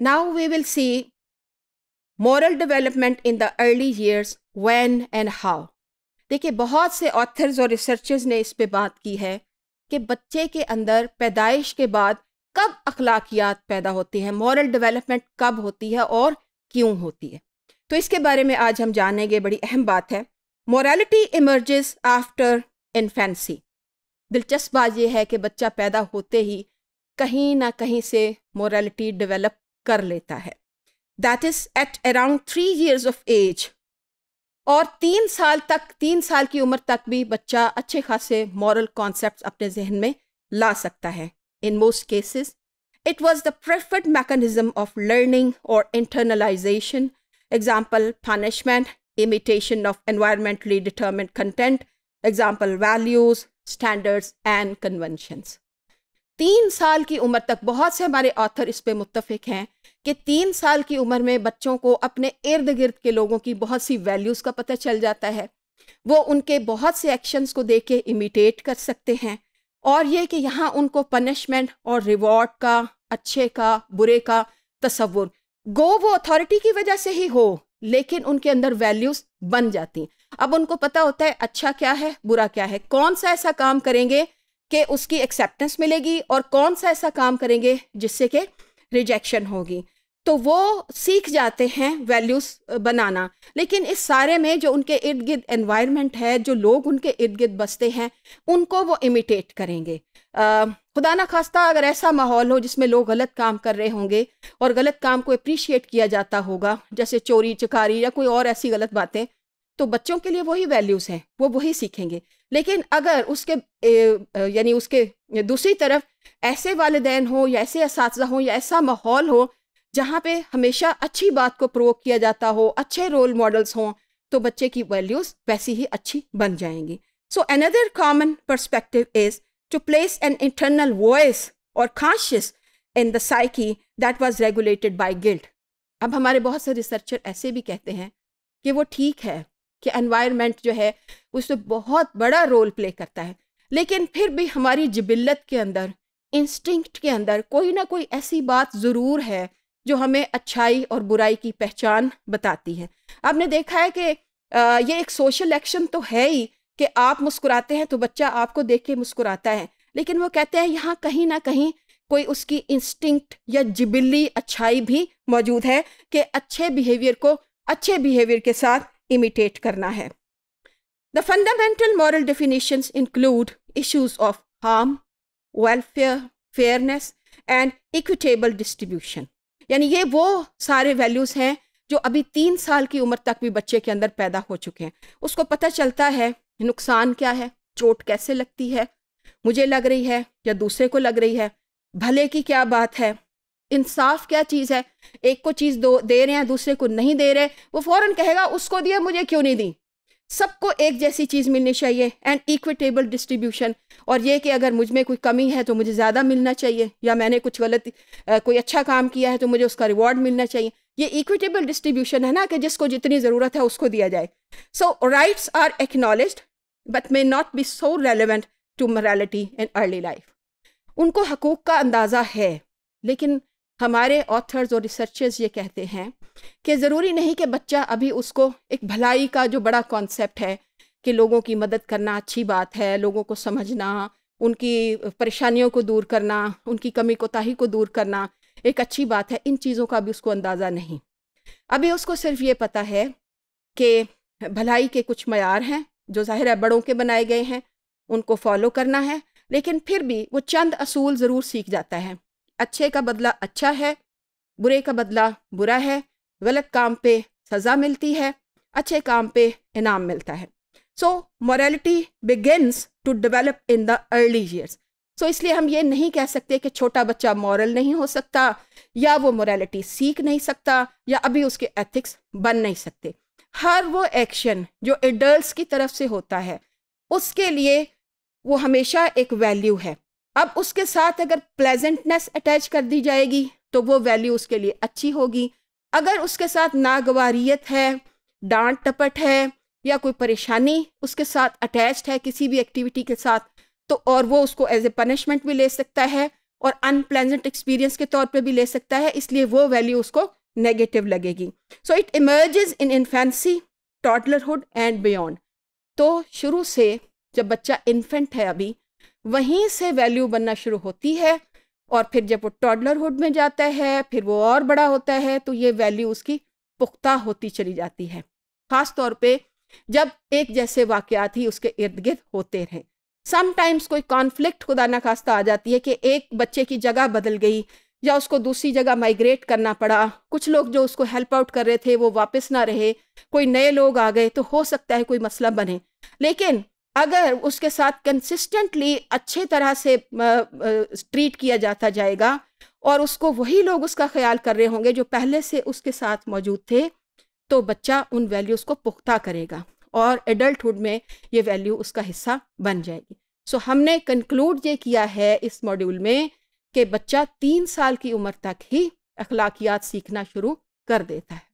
Now we will see moral development in the early years, when and how. देखिए बहुत से authors और researchers ने इस पे बात की है कि बच्चे के अंदर पैदाइश के बाद कब अखलाकियात पैदा होती हैं मॉरल डेवलपमेंट कब होती है और क्यों होती है तो इसके बारे में आज हम जानेंगे बड़ी अहम बात है मोरालिटी इमर्जेस आफ्टर इन्फेंसी दिलचस्प बात यह है कि बच्चा पैदा होते ही कहीं ना कहीं से मोरालिटी डेवलप कर लेता है that is at around three years of age और तीन साल तक तीन साल की उम्र तक भी बच्चा अच्छे खासे मॉरल कॉन्सेप्ट अपने जहन में ला सकता है in most cases it was the preferred mechanism of learning और internalization example punishment imitation of environmentally determined content example values standards and conventions तीन साल की उम्र तक बहुत से हमारे ऑथर इस पर मुतफिक हैं कि तीन साल की उम्र में बच्चों को अपने इर्द गिर्द के लोगों की बहुत सी वैल्यूज़ का पता चल जाता है वो उनके बहुत से एक्शंस को देख के इमिटेट कर सकते हैं और ये कि यहाँ उनको पनिशमेंट और रिवॉर्ड का अच्छे का बुरे का तस्वुर गो वो अथॉरिटी की वजह से ही हो लेकिन उनके अंदर वैल्यूज बन जाती अब उनको पता होता है अच्छा क्या है बुरा क्या है कौन सा ऐसा काम करेंगे कि उसकी एक्सेप्टेंस मिलेगी और कौन सा ऐसा काम करेंगे जिससे कि रिजेक्शन होगी तो वो सीख जाते हैं वैल्यूज़ बनाना लेकिन इस सारे में जो उनके इर्द गिर्द एनवायरनमेंट है जो लोग उनके इर्द गिर्द बसते हैं उनको वो इमिटेट करेंगे आ, खुदा ना खास्ता अगर ऐसा माहौल हो जिसमें लोग गलत काम कर रहे होंगे और गलत काम को अप्रिशिएट किया जाता होगा जैसे चोरी चकारी या कोई और ऐसी गलत बातें तो बच्चों के लिए वही वैल्यूज़ हैं वो वही सीखेंगे लेकिन अगर उसके यानी उसके दूसरी तरफ ऐसे वालदेन हो या ऐसे इस हों या ऐसा माहौल हो जहाँ पे हमेशा अच्छी बात को प्रोवोक किया जाता हो अच्छे रोल मॉडल्स हों तो बच्चे की वैल्यूज़ वैसी ही अच्छी बन जाएंगी so another common perspective is to place an internal voice और conscious in the psyche that was regulated by guilt. अब हमारे बहुत से रिसर्चर ऐसे भी कहते हैं कि वो ठीक है कि एनवायरनमेंट जो है उसमें बहुत बड़ा रोल प्ले करता है लेकिन फिर भी हमारी जबिल्लत के अंदर इंस्टिंक्ट के अंदर कोई ना कोई ऐसी बात ज़रूर है जो हमें अच्छाई और बुराई की पहचान बताती है आपने देखा है कि ये एक सोशल एक्शन तो है ही कि आप मुस्कुराते हैं तो बच्चा आपको देख के मुस्कुराता है लेकिन वो कहते हैं यहाँ कहीं ना कहीं कोई उसकी इंस्टिंक्ट या जिबिल्ली अच्छाई भी मौजूद है कि अच्छे बिहेवियर को अच्छे बिहेवियर के साथ imitate karna hai. The fundamental moral definitions include issues of harm, welfare, fairness and equitable distribution. यानी ये वो सारे values हैं जो अभी तीन साल की उम्र तक भी बच्चे के अंदर पैदा हो चुके हैं उसको पता चलता है नुकसान क्या है चोट कैसे लगती है मुझे लग रही है या दूसरे को लग रही है भले की क्या बात है इंसाफ क्या चीज़ है एक को चीज़ दो दे रहे हैं दूसरे को नहीं दे रहे वो फ़ौर कहेगा उसको दिया मुझे क्यों नहीं दी सबको एक जैसी चीज़ मिलनी चाहिए एंड इक्विटेबल डिस्ट्रीब्यूशन और ये कि अगर मुझ में कोई कमी है तो मुझे ज़्यादा मिलना चाहिए या मैंने कुछ गलत कोई अच्छा काम किया है तो मुझे उसका रिवॉर्ड मिलना चाहिए ये इक्विटेबल डिस्ट्रीब्यूशन है ना कि जिसको जितनी ज़रूरत है उसको दिया जाए so rights are acknowledge but may not be so relevant to morality in early life उनको हकूक़ का अंदाज़ा है लेकिन हमारे ऑथर्स और रिसर्चर्स ये कहते हैं कि ज़रूरी नहीं कि बच्चा अभी उसको एक भलाई का जो बड़ा कॉन्सेप्ट है कि लोगों की मदद करना अच्छी बात है लोगों को समझना उनकी परेशानियों को दूर करना उनकी कमी कोताही को दूर करना एक अच्छी बात है इन चीज़ों का अभी उसको अंदाज़ा नहीं अभी उसको सिर्फ ये पता है कि भलाई के कुछ मैार हैं जो ज़ाहिर है बड़ों के बनाए गए हैं उनको फॉलो करना है लेकिन फिर भी वो चंद असूल ज़रूर सीख जाता है अच्छे का बदला अच्छा है बुरे का बदला बुरा है गलत काम पे सज़ा मिलती है अच्छे काम पे इनाम मिलता है so morality begins to develop in the early years so इसलिए हम ये नहीं कह सकते कि छोटा बच्चा मॉरल नहीं हो सकता या वो मॉरेलिटी सीख नहीं सकता या अभी उसके एथिक्स बन नहीं सकते हर वो एक्शन जो एडल्ट की तरफ से होता है उसके लिए वो हमेशा एक वैल्यू है अब उसके साथ अगर प्लेजेंटनेस अटैच कर दी जाएगी तो वो वैल्यू उसके लिए अच्छी होगी अगर उसके साथ नागवारीत है डांट टपट है या कोई परेशानी उसके साथ अटैच्ड है किसी भी एक्टिविटी के साथ तो और वो उसको एज ए पनिशमेंट भी ले सकता है और अनप्लेजेंट एक्सपीरियंस के तौर पे भी ले सकता है इसलिए वो वैल्यू उसको नेगेटिव लगेगी so it emerges in infancy toddlerhood and beyond तो शुरू से जब बच्चा इन्फेंट है अभी वहीं से वैल्यू बनना शुरू होती है और फिर जब वो टॉडलरहुड में जाता है फिर वो और बड़ा होता है तो ये वैल्यू उसकी पुख्ता होती चली जाती है खास तौर पे जब एक जैसे वाक्यात ही उसके इर्द गिर्द होते रहे समटाइम्स कोई कॉन्फ्लिक्ट खुदा ना खास्ता आ जाती है कि एक बच्चे की जगह बदल गई या उसको दूसरी जगह माइग्रेट करना पड़ा कुछ लोग जो उसको हेल्प आउट कर रहे थे वो वापस ना रहे कोई नए लोग आ गए तो हो सकता है कोई मसला बने लेकिन अगर उसके साथ कंसिस्टेंटली अच्छे तरह से ट्रीट किया जाता जाएगा और उसको वही लोग उसका ख्याल कर रहे होंगे जो पहले से उसके साथ मौजूद थे तो बच्चा उन वैल्यूज़ को पुख्ता करेगा और एडल्टहुड में ये वैल्यू उसका हिस्सा बन जाएगी सो so, हमने कंक्लूड ये किया है इस मॉड्यूल में कि बच्चा तीन साल की उम्र तक ही अखलाकियात सीखना शुरू कर देता है